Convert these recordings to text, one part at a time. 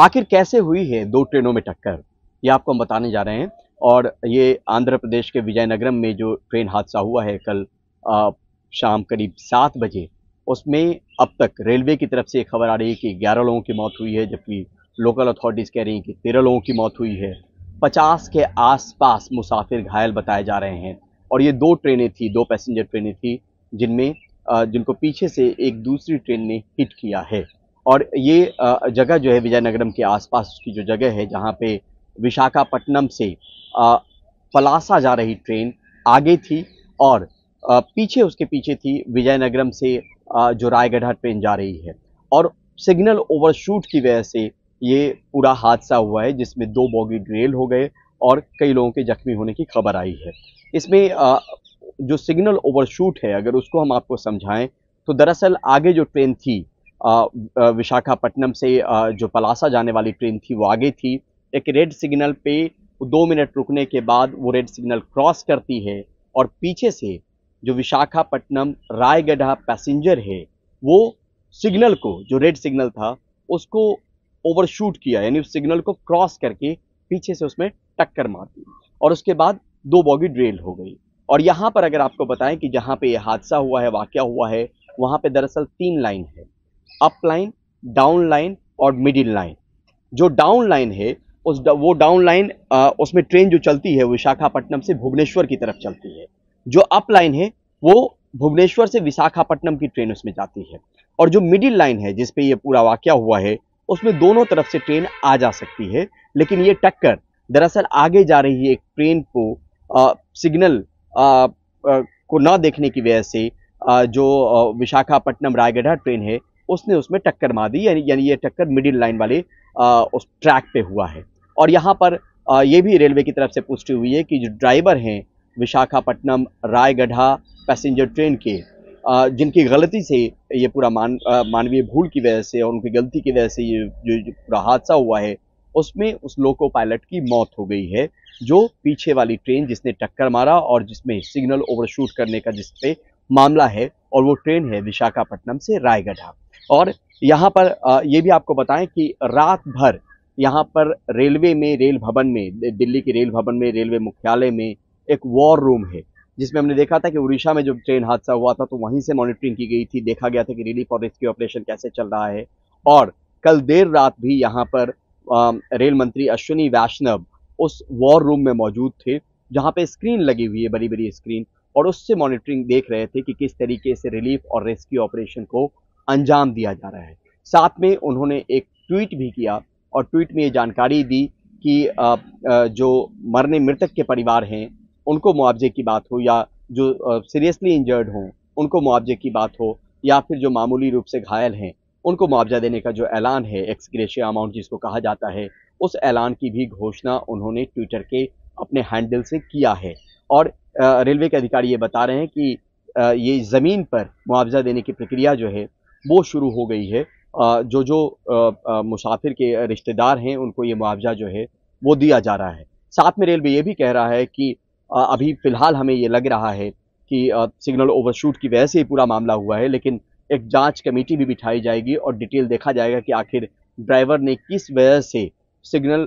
आखिर कैसे हुई है दो ट्रेनों में टक्कर ये आपको हम बताने जा रहे हैं और ये आंध्र प्रदेश के विजयनगरम में जो ट्रेन हादसा हुआ है कल शाम करीब सात बजे उसमें अब तक रेलवे की तरफ से खबर आ रही है कि ग्यारह लोगों की मौत हुई है जबकि लोकल अथॉरिटीज़ कह रही हैं कि तेरह लोगों की मौत हुई है पचास के आसपास मुसाफिर घायल बताए जा रहे हैं और ये दो ट्रेनें थी दो पैसेंजर ट्रेनें थी जिनमें जिनको पीछे से एक दूसरी ट्रेन ने हिट किया है और ये जगह जो है विजयनगरम के आसपास की जो जगह है जहाँ पे विशाखापट्टनम से पलासा जा रही ट्रेन आगे थी और पीछे उसके पीछे थी विजयनगरम से जो रायगढ़ ट्रेन जा रही है और सिग्नल ओवरशूट की वजह से ये पूरा हादसा हुआ है जिसमें दो बोगी ड्रेल हो गए और कई लोगों के जख्मी होने की खबर आई है इसमें जो सिग्नल ओवरशूट है अगर उसको हम आपको समझाएं तो दरअसल आगे जो ट्रेन थी विशाखापट्टनम से जो पलासा जाने वाली ट्रेन थी वो आगे थी एक रेड सिग्नल पे दो मिनट रुकने के बाद वो रेड सिग्नल क्रॉस करती है और पीछे से जो विशाखापट्टनम रायगढ़ पैसेंजर है वो सिग्नल को जो रेड सिग्नल था उसको ओवरशूट किया यानी उस सिग्नल को क्रॉस करके पीछे से उसमें टक्कर मार दी और उसके बाद दो बॉगी ड्रेल हो गई और यहाँ पर अगर आपको बताएं कि जहाँ पे ये हादसा हुआ है वाक़ हुआ है वहाँ पे दरअसल तीन लाइन है अप लाइन डाउन लाइन और मिडिल लाइन जो डाउन लाइन है उस वो डाउन लाइन उसमें ट्रेन जो चलती है विशाखापट्टनम से भुवनेश्वर की तरफ चलती है जो अप लाइन है वो भुवनेश्वर से विशाखापट्टनम की ट्रेन उसमें जाती है और जो मिडिल लाइन है जिसपे ये पूरा वाक्य हुआ है उसमें दोनों तरफ से ट्रेन आ जा सकती है लेकिन ये टक्कर दरअसल आगे जा रही एक ट्रेन को सिग्नल को ना देखने की वजह से आ, जो विशाखापट्टनम रायगढ़ ट्रेन है उसने उसमें टक्कर मार दी यानी यानी ये टक्कर मिडिल लाइन वाले आ, उस ट्रैक पे हुआ है और यहाँ पर आ, ये भी रेलवे की तरफ से पुष्टि हुई है कि जो ड्राइवर हैं विशाखापट्टनम रायगढ़ा पैसेंजर ट्रेन के आ, जिनकी गलती से ये पूरा मान मानवीय भूल की वजह से और उनकी गलती की वजह से ये जो, पूरा हादसा हुआ है उसमें उस लोको पायलट की मौत हो गई है जो पीछे वाली ट्रेन जिसने टक्कर मारा और जिसमें सिग्नल ओवरशूट करने का जिस पे मामला है और वो ट्रेन है विशाखापट्टनम से रायगढ़ा और यहाँ पर ये भी आपको बताएं कि रात भर यहाँ पर रेलवे में रेल भवन में दिल्ली के रेल भवन में रेलवे मुख्यालय में एक वॉर रूम है जिसमें हमने देखा था कि उड़ीसा में जो ट्रेन हादसा हुआ था तो वहीं से मॉनिटरिंग की गई थी देखा गया था कि रिलीफ और रेस्क्यू ऑपरेशन कैसे चल रहा है और कल देर रात भी यहाँ पर रेल मंत्री अश्विनी वैष्णव उस वॉर रूम में मौजूद थे जहाँ पे स्क्रीन लगी हुई है बड़ी बड़ी स्क्रीन और उससे मॉनिटरिंग देख रहे थे कि किस तरीके से रिलीफ और रेस्क्यू ऑपरेशन को अंजाम दिया जा रहा है साथ में उन्होंने एक ट्वीट भी किया और ट्वीट में ये जानकारी दी कि जो मरने मृतक के परिवार हैं उनको मुआवजे की बात हो या जो सीरियसली इंजर्ड हों उनको मुआवजे की बात हो या फिर जो मामूली रूप से घायल हैं उनको मुआवजा देने का जो ऐलान है एक्सग्रेशिया अमाउंट जिसको कहा जाता है उस ऐलान की भी घोषणा उन्होंने ट्विटर के अपने हैंडल से किया है और रेलवे के अधिकारी ये बता रहे हैं कि ये ज़मीन पर मुआवजा देने की प्रक्रिया जो है वो शुरू हो गई है जो जो मुसाफिर के रिश्तेदार हैं उनको ये मुआवजा जो है वो दिया जा रहा है साथ में रेलवे ये भी कह रहा है कि अभी फ़िलहाल हमें ये लग रहा है कि सिग्नल ओवरशूट की वजह से ही पूरा मामला हुआ है लेकिन एक जांच कमेटी भी बिठाई जाएगी और डिटेल देखा जाएगा कि आखिर ड्राइवर ने किस वजह से सिग्नल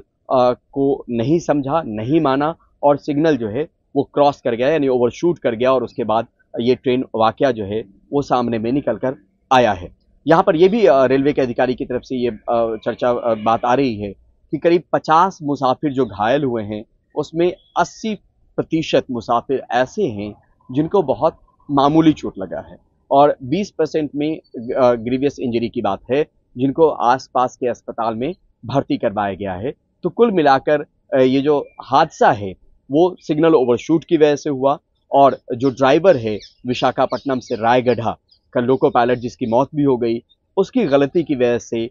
को नहीं समझा नहीं माना और सिग्नल जो है वो क्रॉस कर गया यानी ओवरशूट कर गया और उसके बाद ये ट्रेन वाक़ जो है वो सामने में निकल कर आया है यहाँ पर यह भी रेलवे के अधिकारी की तरफ से ये चर्चा बात आ रही है कि करीब 50 मुसाफिर जो घायल हुए हैं उसमें 80 प्रतिशत मुसाफिर ऐसे हैं जिनको बहुत मामूली चोट लगा है और 20 परसेंट में ग्रीवियस इंजरी की बात है जिनको आसपास के अस्पताल में भर्ती करवाया गया है तो कुल मिलाकर ये जो हादसा है वो सिग्नल ओवरशूट की वजह से हुआ और जो ड्राइवर है विशाखापट्टनम से रायगढ़ा का लोको पायलट जिसकी मौत भी हो गई उसकी गलती की वजह से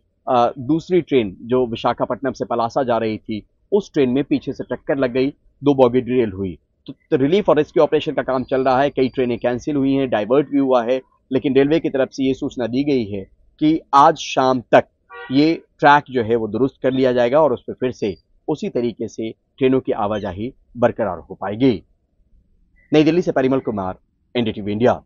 दूसरी ट्रेन जो विशाखापट्टनम से पलासा जा रही थी उस ट्रेन में पीछे से टक्कर लग गई दो बॉगी ड्रेल हुई तो रिलीफ तो और रेस्क्यू ऑपरेशन का काम चल रहा है कई ट्रेनें कैंसिल हुई हैं डाइवर्ट भी हुआ है लेकिन रेलवे की तरफ से ये सूचना दी गई है कि आज शाम तक ये ट्रैक जो है वो दुरुस्त कर लिया जाएगा और उस पर फिर से उसी तरीके से ट्रेनों की आवाजाही बरकरार हो पाएगी नई दिल्ली से परिमल कुमार एनडीटीवी इंडिया